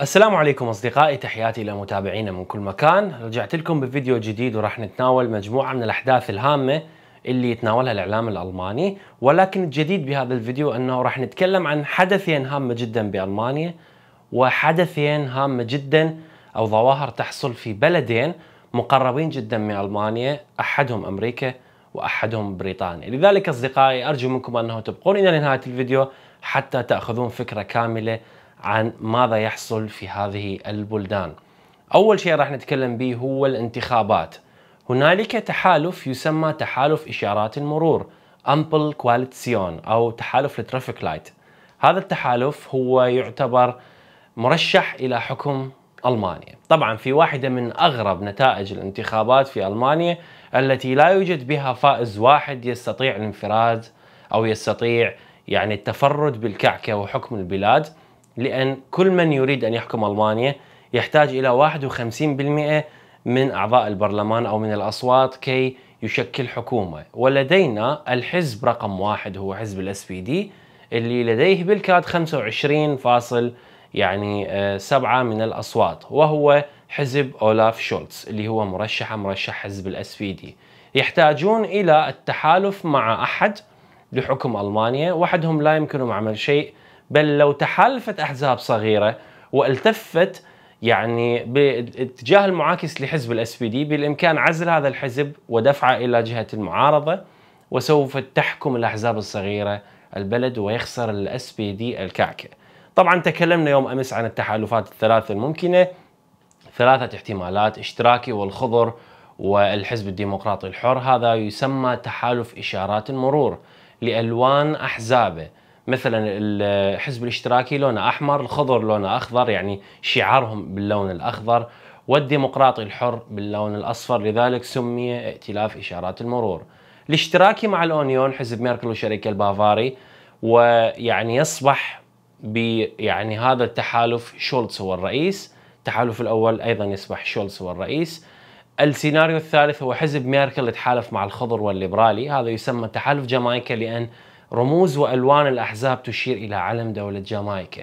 السلام عليكم اصدقائي تحياتي لمتابعينا من كل مكان رجعت لكم بفيديو جديد وراح نتناول مجموعه من الاحداث الهامه اللي يتناولها الاعلام الالماني ولكن الجديد بهذا الفيديو انه راح نتكلم عن حدثين هامه جدا بالمانيا وحدثين هامه جدا او ظواهر تحصل في بلدين مقربين جدا من المانيا احدهم امريكا واحدهم بريطانيا لذلك اصدقائي ارجو منكم انه تبقون الى نهايه الفيديو حتى تاخذون فكره كامله عن ماذا يحصل في هذه البلدان أول شيء راح نتكلم به هو الانتخابات هنالك تحالف يسمى تحالف إشارات المرور أمبل كواليتسيون أو تحالف الترافيك لايت هذا التحالف هو يعتبر مرشح إلى حكم ألمانيا طبعا في واحدة من أغرب نتائج الانتخابات في ألمانيا التي لا يوجد بها فائز واحد يستطيع الانفراد أو يستطيع يعني التفرد بالكعكة وحكم البلاد لأن كل من يريد أن يحكم ألمانيا يحتاج إلى 51% من أعضاء البرلمان أو من الأصوات كي يشكل حكومة ولدينا الحزب رقم واحد هو حزب الاس بي دي اللي لديه بالكاد 25 فاصل يعني آه، سبعة من الأصوات وهو حزب أولاف شولتز اللي هو مرشح مرشح حزب الاس بي دي يحتاجون إلى التحالف مع أحد لحكم ألمانيا وحدهم لا يمكنهم عمل شيء بل لو تحالفت احزاب صغيره والتفت يعني باتجاه المعاكس لحزب الاس بي دي بالامكان عزل هذا الحزب ودفعه الى جهه المعارضه وسوف تحكم الاحزاب الصغيره البلد ويخسر الاس بي دي الكعكه. طبعا تكلمنا يوم امس عن التحالفات الثلاثه الممكنه ثلاثه احتمالات اشتراكي والخضر والحزب الديمقراطي الحر هذا يسمى تحالف اشارات المرور لالوان احزابه مثلا الحزب الاشتراكي لونه احمر الخضر لونه اخضر يعني شعارهم باللون الاخضر والديمقراطي الحر باللون الاصفر لذلك سمي ائتلاف اشارات المرور الاشتراكي مع الاونيون حزب ميركل وشركه البافاري ويعني يصبح ب يعني هذا التحالف شولتس هو الرئيس التحالف الاول ايضا يصبح شولتس هو الرئيس السيناريو الثالث هو حزب ميركل يتحالف مع الخضر والليبرالي هذا يسمى تحالف جامايكا لان رموز والوان الاحزاب تشير الى علم دوله جامايكا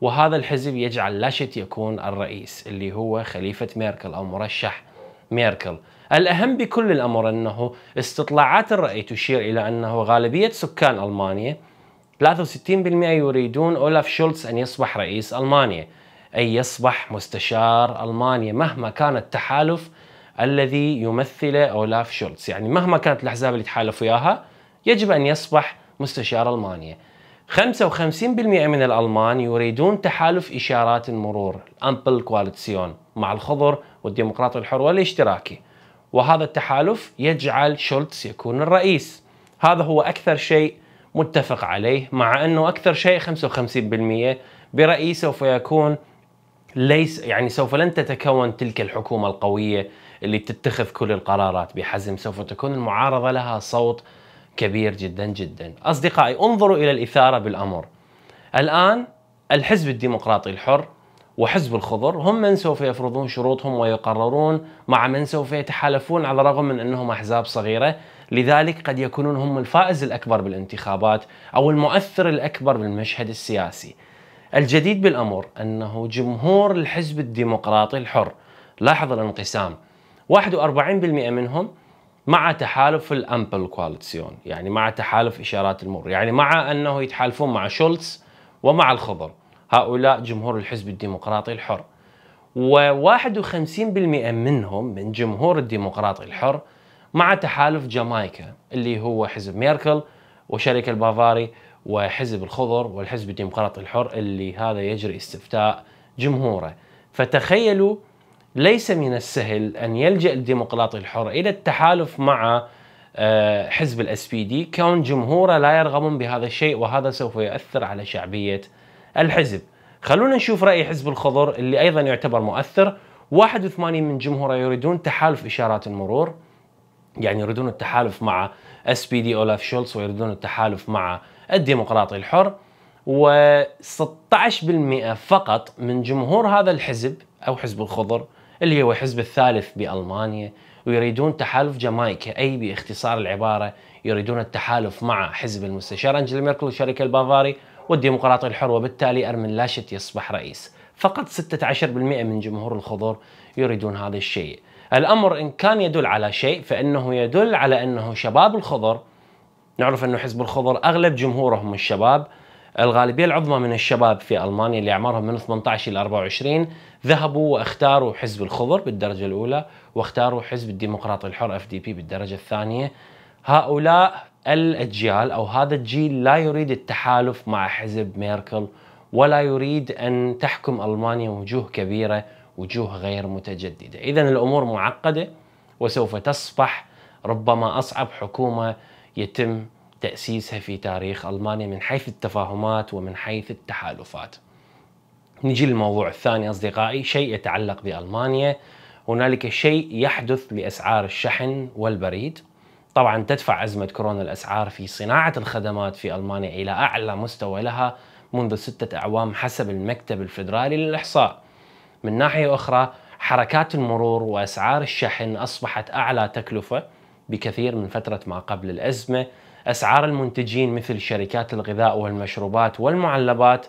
وهذا الحزب يجعل لاشت يكون الرئيس اللي هو خليفه ميركل او مرشح ميركل الأهم بكل الأمر أنه استطلاعات الرأي تشير إلى أنه غالبية سكان ألمانيا 63% يريدون أولاف شولتز أن يصبح رئيس ألمانيا أي يصبح مستشار ألمانيا مهما كان التحالف الذي يمثله أولاف شولتز يعني مهما كانت الأحزاب اللي تحالف وياها يجب أن يصبح مستشار المانيا 55% من الألمان يريدون تحالف إشارات المرور امبل كواليتسيون مع الخضر والديمقراطي الحر والاشتراكي وهذا التحالف يجعل شولتس يكون الرئيس هذا هو أكثر شيء متفق عليه مع أنه أكثر شيء 55% برأيي سوف يكون ليس يعني سوف لن تتكون تلك الحكومة القوية اللي تتخذ كل القرارات بحزم سوف تكون المعارضة لها صوت كبير جدا جدا أصدقائي انظروا إلى الإثارة بالأمر الآن الحزب الديمقراطي الحر وحزب الخضر هم من سوف يفرضون شروطهم ويقررون مع من سوف يتحالفون على الرغم من انهم احزاب صغيره، لذلك قد يكونون هم الفائز الاكبر بالانتخابات او المؤثر الاكبر بالمشهد السياسي. الجديد بالامر انه جمهور الحزب الديمقراطي الحر لاحظ الانقسام 41% منهم مع تحالف الامبل كواليتسيون يعني مع تحالف اشارات المرور يعني مع انه يتحالفون مع شولتز ومع الخضر هؤلاء جمهور الحزب الديمقراطي الحر و51% منهم من جمهور الديمقراطي الحر مع تحالف جامايكا اللي هو حزب ميركل وشركة البافاري وحزب الخضر والحزب الديمقراطي الحر اللي هذا يجري استفتاء جمهوره فتخيلوا ليس من السهل أن يلجأ الديمقراطي الحر إلى التحالف مع آه، حزب الاس بي دي كون جمهوره لا يرغبون بهذا الشيء وهذا سوف يؤثر على شعبيه الحزب. خلونا نشوف راي حزب الخضر اللي ايضا يعتبر مؤثر 81 من جمهوره يريدون تحالف اشارات المرور يعني يريدون التحالف مع اس بي دي اولاف شولتس ويريدون التحالف مع الديمقراطي الحر و 16% فقط من جمهور هذا الحزب او حزب الخضر اللي هو حزب الثالث بألمانيا ويريدون تحالف جامايكا أي باختصار العبارة يريدون التحالف مع حزب المستشار أنجل ميركل والشركة البافاري والديمقراطي الحر وبالتالي أرمن لاشت يصبح رئيس فقط 16% من جمهور الخضور يريدون هذا الشيء الأمر إن كان يدل على شيء فإنه يدل على أنه شباب الخضر نعرف أنه حزب الخضر أغلب جمهورهم الشباب الغالبيه العظمى من الشباب في المانيا اللي اعمارهم من 18 الى 24 ذهبوا واختاروا حزب الخضر بالدرجه الاولى واختاروا حزب الديمقراطي الحر اف دي بي بالدرجه الثانيه هؤلاء الاجيال او هذا الجيل لا يريد التحالف مع حزب ميركل ولا يريد ان تحكم المانيا وجوه كبيره وجوه غير متجدده، اذا الامور معقده وسوف تصبح ربما اصعب حكومه يتم تأسيسها في تاريخ ألمانيا من حيث التفاهمات ومن حيث التحالفات نجي للموضوع الثاني أصدقائي شيء يتعلق بألمانيا هنالك شيء يحدث لأسعار الشحن والبريد طبعا تدفع أزمة كورونا الأسعار في صناعة الخدمات في ألمانيا إلى أعلى مستوى لها منذ ستة أعوام حسب المكتب الفيدرالي للإحصاء من ناحية أخرى حركات المرور وأسعار الشحن أصبحت أعلى تكلفة بكثير من فترة ما قبل الأزمة أسعار المنتجين مثل شركات الغذاء والمشروبات والمعلبات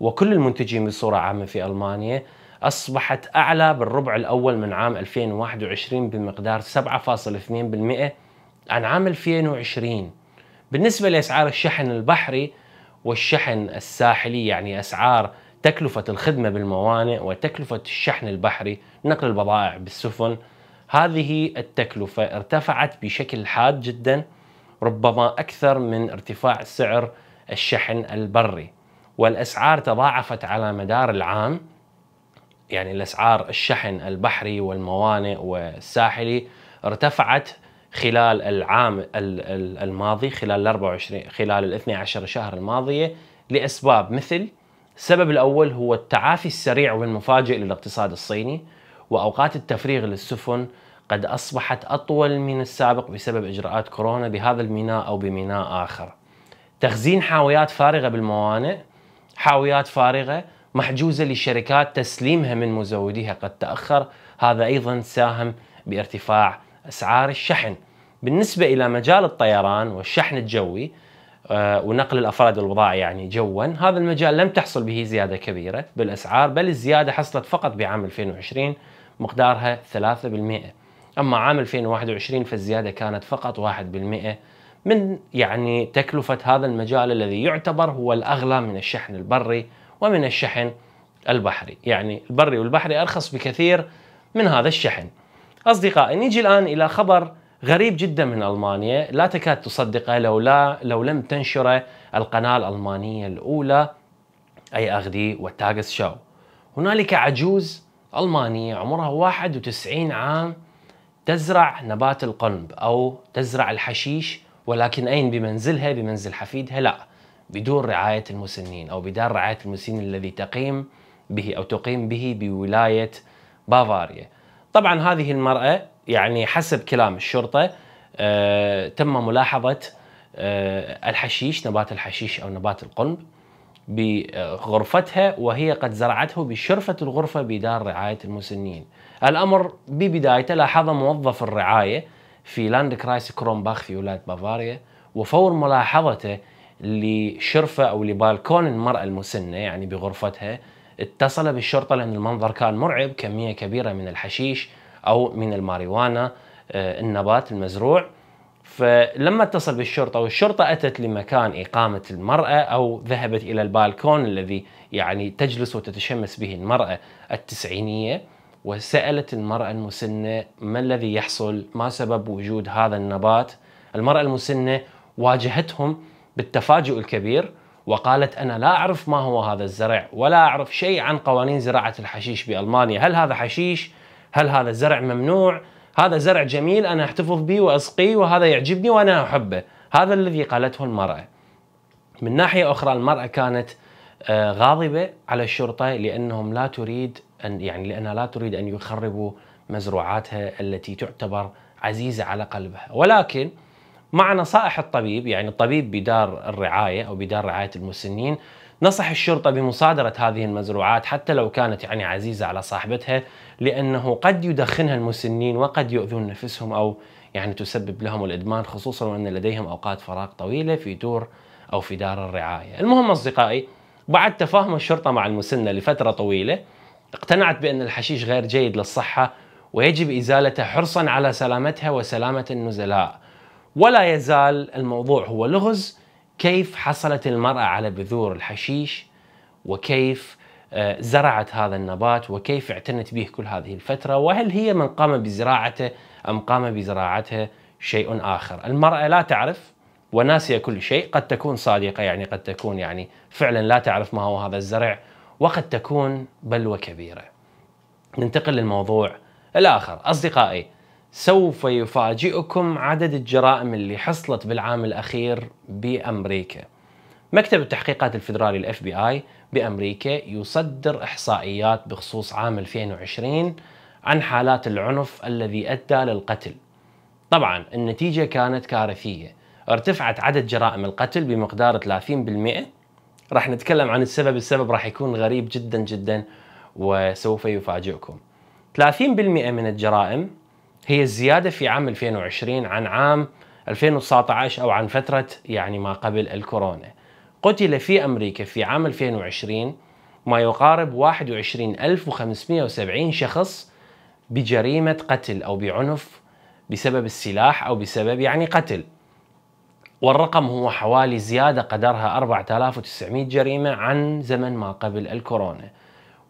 وكل المنتجين بصورة عامة في ألمانيا أصبحت أعلى بالربع الأول من عام 2021 بمقدار 7.2% عن عام 2020 بالنسبة لأسعار الشحن البحري والشحن الساحلي يعني أسعار تكلفة الخدمة بالموانئ وتكلفة الشحن البحري نقل البضائع بالسفن هذه التكلفة ارتفعت بشكل حاد جدا ربما أكثر من ارتفاع سعر الشحن البري والأسعار تضاعفت على مدار العام يعني الأسعار الشحن البحري والموانئ والساحلي ارتفعت خلال العام الماضي خلال 24 خلال ال 12 شهر الماضيه لاسباب مثل السبب الاول هو التعافي السريع والمفاجئ للاقتصاد الصيني واوقات التفريغ للسفن قد أصبحت أطول من السابق بسبب إجراءات كورونا بهذا الميناء أو بميناء آخر تخزين حاويات فارغة بالموانئ حاويات فارغة محجوزة للشركات تسليمها من مزوديها قد تأخر هذا أيضا ساهم بارتفاع أسعار الشحن بالنسبة إلى مجال الطيران والشحن الجوي آه، ونقل الافراد والبضائع يعني جوا، هذا المجال لم تحصل به زياده كبيره بالاسعار بل الزياده حصلت فقط بعام 2020 مقدارها 3%. أما عام 2021 فالزيادة كانت فقط 1% من يعني تكلفة هذا المجال الذي يعتبر هو الأغلى من الشحن البري ومن الشحن البحري يعني البري والبحري أرخص بكثير من هذا الشحن أصدقائي نيجي الآن إلى خبر غريب جدا من المانيا لا تكاد تصدقه لو لا لو لم تنشره القناه الالمانيه الاولى اي اغدي والتاجس شاو هنالك عجوز المانيه عمرها 91 عام تزرع نبات القنب أو تزرع الحشيش ولكن أين بمنزلها بمنزل حفيدها لا بدون رعاية المسنين أو بدار رعاية المسنين الذي تقيم به أو تقيم به بولاية بافاريا طبعا هذه المرأة يعني حسب كلام الشرطة آه، تم ملاحظة آه، الحشيش نبات الحشيش أو نبات القنب بغرفتها وهي قد زرعته بشرفة الغرفة بدار رعاية المسنين الأمر ببدايته لاحظ موظف الرعاية في لاند كرايس كرومباخ في ولاية بافاريا وفور ملاحظته لشرفة أو لبالكون المرأة المسنة يعني بغرفتها اتصل بالشرطة لأن المنظر كان مرعب كمية كبيرة من الحشيش أو من الماريوانا آه، النبات المزروع فلما اتصل بالشرطة والشرطة أتت لمكان إقامة المرأة أو ذهبت إلى البالكون الذي يعني تجلس وتتشمس به المرأة التسعينية وسألت المرأة المسنة ما الذي يحصل ما سبب وجود هذا النبات المرأة المسنة واجهتهم بالتفاجؤ الكبير وقالت أنا لا أعرف ما هو هذا الزرع ولا أعرف شيء عن قوانين زراعة الحشيش بألمانيا هل هذا حشيش؟ هل هذا الزرع ممنوع؟ هذا زرع جميل انا احتفظ به واسقيه وهذا يعجبني وانا احبه هذا الذي قالته المراه من ناحيه اخرى المراه كانت آه، غاضبه على الشرطه لانهم لا تريد ان يعني لانها لا تريد ان يخربوا مزروعاتها التي تعتبر عزيزه على قلبها ولكن مع نصائح الطبيب يعني الطبيب بدار الرعايه او بدار رعايه المسنين نصح الشرطة بمصادرة هذه المزروعات حتى لو كانت يعني عزيزة على صاحبتها لأنه قد يدخنها المسنين وقد يؤذون نفسهم أو يعني تسبب لهم الإدمان خصوصا وأن لديهم أوقات فراغ طويلة في دور أو في دار الرعاية المهم أصدقائي بعد تفاهم الشرطة مع المسنة لفترة طويلة اقتنعت بأن الحشيش غير جيد للصحة ويجب إزالته حرصا على سلامتها وسلامة النزلاء ولا يزال الموضوع هو لغز كيف حصلت المرأة على بذور الحشيش وكيف آه، زرعت هذا النبات وكيف اعتنت به كل هذه الفترة وهل هي من قام بزراعته أم قام بزراعتها شيء آخر المرأة لا تعرف وناسية كل شيء قد تكون صادقة يعني قد تكون يعني فعلا لا تعرف ما هو هذا الزرع وقد تكون بلوة كبيرة ننتقل للموضوع الآخر أصدقائي سوف يفاجئكم عدد الجرائم اللي حصلت بالعام الأخير بأمريكا مكتب التحقيقات الفيدرالي الاف بي اي بامريكا يصدر احصائيات بخصوص عام 2020 عن حالات العنف الذي ادى للقتل. طبعا النتيجه كانت كارثيه، ارتفعت عدد جرائم القتل بمقدار 30% راح نتكلم عن السبب، السبب راح يكون غريب جدا جدا وسوف يفاجئكم. 30% من الجرائم هي الزيادة في عام 2020 عن عام 2019 أو عن فترة يعني ما قبل الكورونا قتل في أمريكا في عام 2020 ما يقارب 21570 شخص بجريمة قتل أو بعنف بسبب السلاح أو بسبب يعني قتل والرقم هو حوالي زيادة قدرها 4900 جريمة عن زمن ما قبل الكورونا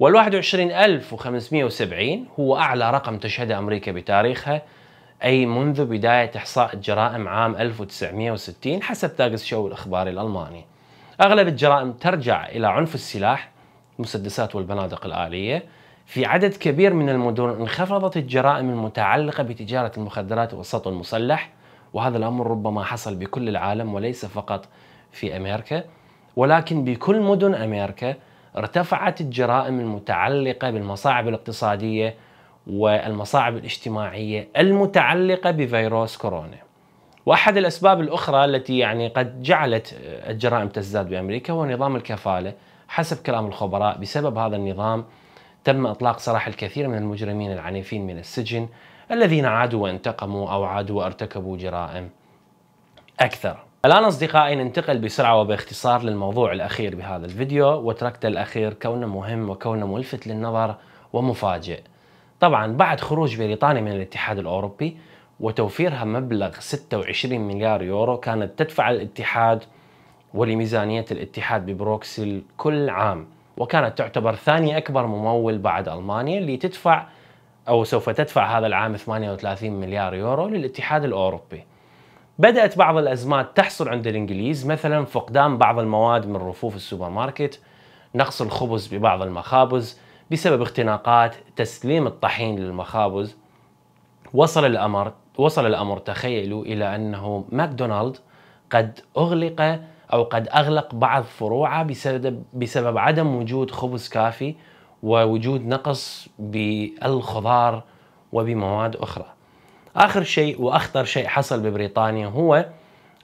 وال 21570 هو أعلى رقم تشهده أمريكا بتاريخها أي منذ بداية إحصاء الجرائم عام 1960 حسب تاغس شو الإخباري الألماني أغلب الجرائم ترجع إلى عنف السلاح المسدسات والبنادق الآلية في عدد كبير من المدن انخفضت الجرائم المتعلقة بتجارة المخدرات والسطو المسلح وهذا الأمر ربما حصل بكل العالم وليس فقط في أمريكا ولكن بكل مدن أمريكا ارتفعت الجرائم المتعلقة بالمصاعب الاقتصادية والمصاعب الاجتماعية المتعلقة بفيروس كورونا واحد الاسباب الاخرى التي يعني قد جعلت الجرائم تزداد بامريكا هو نظام الكفاله حسب كلام الخبراء بسبب هذا النظام تم اطلاق سراح الكثير من المجرمين العنيفين من السجن الذين عادوا وانتقموا او عادوا وارتكبوا جرائم اكثر الآن أصدقائي ننتقل بسرعة وباختصار للموضوع الأخير بهذا الفيديو وتركت الأخير كونه مهم وكونه ملفت للنظر ومفاجئ طبعا بعد خروج بريطانيا من الاتحاد الأوروبي وتوفيرها مبلغ 26 مليار يورو كانت تدفع الاتحاد ولميزانية الاتحاد ببروكسل كل عام وكانت تعتبر ثاني أكبر ممول بعد ألمانيا اللي تدفع أو سوف تدفع هذا العام 38 مليار يورو للاتحاد الأوروبي بدأت بعض الأزمات تحصل عند الإنجليز مثلا فقدان بعض المواد من رفوف السوبر ماركت نقص الخبز ببعض المخابز بسبب اختناقات تسليم الطحين للمخابز وصل الأمر وصل الأمر تخيلوا إلى أنه ماكدونالد قد أغلق أو قد أغلق بعض فروعه بسبب, بسبب عدم وجود خبز كافي ووجود نقص بالخضار وبمواد أخرى آخر شيء وأخطر شيء حصل ببريطانيا هو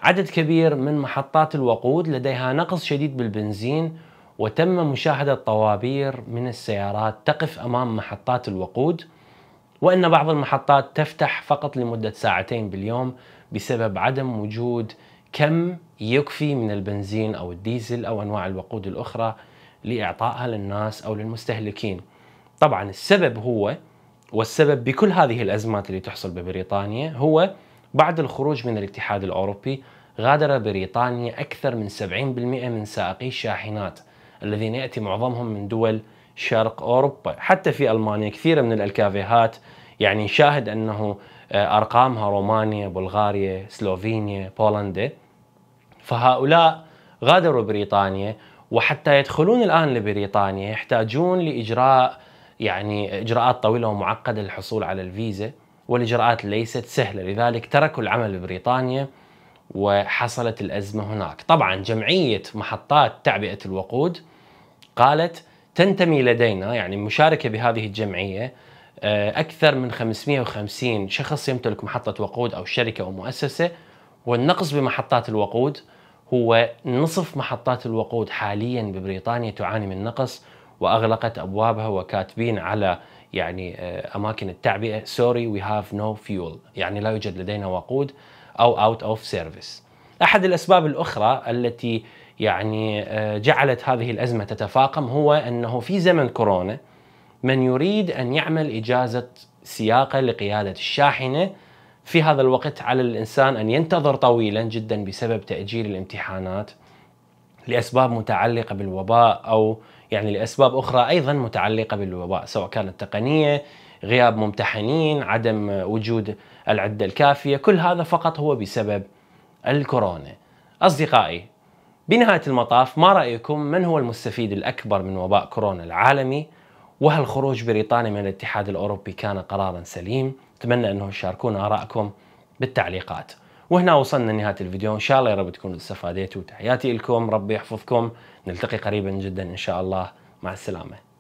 عدد كبير من محطات الوقود لديها نقص شديد بالبنزين وتم مشاهدة طوابير من السيارات تقف أمام محطات الوقود وأن بعض المحطات تفتح فقط لمدة ساعتين باليوم بسبب عدم وجود كم يكفي من البنزين أو الديزل أو أنواع الوقود الأخرى لإعطائها للناس أو للمستهلكين طبعا السبب هو والسبب بكل هذه الازمات اللي تحصل ببريطانيا هو بعد الخروج من الاتحاد الاوروبي غادر بريطانيا اكثر من 70% من سائقي الشاحنات الذين ياتي معظمهم من دول شرق اوروبا، حتى في المانيا كثير من الالكافيهات يعني شاهد انه آه، ارقامها رومانيا، بلغاريا، سلوفينيا، بولندا فهؤلاء غادروا بريطانيا وحتى يدخلون الان لبريطانيا يحتاجون لاجراء يعني اجراءات طويله ومعقده للحصول على الفيزا والاجراءات ليست سهله لذلك تركوا العمل ببريطانيا وحصلت الازمه هناك. طبعا جمعيه محطات تعبئه الوقود قالت تنتمي لدينا يعني مشاركه بهذه الجمعيه آه، اكثر من 550 شخص يمتلك محطه وقود او شركه او مؤسسه والنقص بمحطات الوقود هو نصف محطات الوقود حاليا ببريطانيا تعاني من نقص واغلقت ابوابها وكاتبين على يعني آه، اماكن التعبئه سوري وي هاف نو فيول يعني لا يوجد لدينا وقود او اوت اوف سيرفيس. احد الاسباب الاخرى التي يعني آه، جعلت هذه الازمه تتفاقم هو انه في زمن كورونا من يريد ان يعمل اجازه سياقه لقياده الشاحنه في هذا الوقت على الانسان ان ينتظر طويلا جدا بسبب تاجيل الامتحانات لاسباب متعلقه بالوباء او يعني لاسباب اخرى ايضا متعلقه بالوباء سواء كانت تقنيه غياب ممتحنين عدم وجود العده الكافيه كل هذا فقط هو بسبب الكورونا اصدقائي بنهايه المطاف ما رايكم من هو المستفيد الاكبر من وباء كورونا العالمي وهل خروج بريطانيا من الاتحاد الاوروبي كان قرارا سليم اتمنى انه تشاركونا ارائكم بالتعليقات وهنا وصلنا لنهايه الفيديو ان شاء الله يا رب تكونوا استفاديتوا تحياتي لكم ربي يحفظكم نلتقي قريبا جدا ان شاء الله مع السلامه